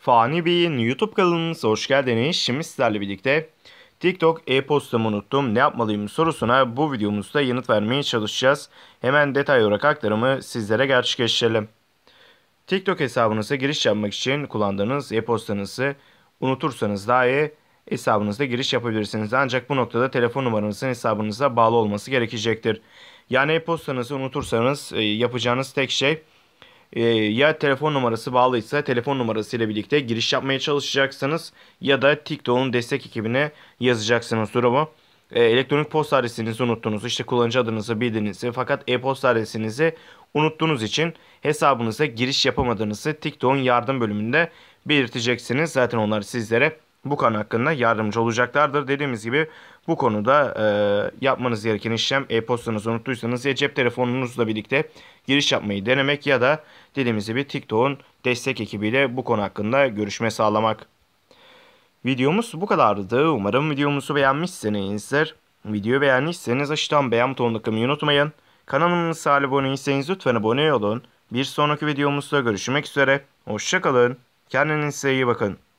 Fani Bey'in YouTube kanalımıza hoş geldiniz. Şimdi sizlerle birlikte TikTok e-postamı unuttum ne yapmalıyım sorusuna bu videomuzda yanıt vermeye çalışacağız. Hemen detay olarak aktarımı sizlere gerçekleştirelim. TikTok hesabınıza giriş yapmak için kullandığınız e-postanızı unutursanız dahi hesabınızda giriş yapabilirsiniz. Ancak bu noktada telefon numaranızın hesabınıza bağlı olması gerekecektir. Yani e-postanızı unutursanız e, yapacağınız tek şey ee, ya telefon numarası bağlıysa telefon numarası ile birlikte giriş yapmaya çalışacaksınız ya da TikTok'un destek ekibine yazacaksınız durumu. Ee, elektronik posta adresinizi unuttunuz, işte kullanıcı adınızı bildiğinizi fakat e-posta adresinizi unuttuğunuz için hesabınıza giriş yapamadığınızı TikTok'un yardım bölümünde belirteceksiniz. Zaten onlar sizlere bu konu hakkında yardımcı olacaklardır. Dediğimiz gibi bu konuda e, yapmanız gereken işlem e-postanızı unuttuysanız ya cep telefonunuzla birlikte giriş yapmayı denemek ya da dediğimiz gibi TikTok'un destek ekibiyle bu konu hakkında görüşme sağlamak. Videomuz bu kadardı. Umarım videomuzu beğenmişsinizdir. Videoyu beğendiyseniz aşağıdan beğen butonuna tıklamayı unutmayın. Kanalımıza abone değilseniz lütfen abone olun. Bir sonraki videomuzda görüşmek üzere. Hoşçakalın. Kendinize iyi bakın.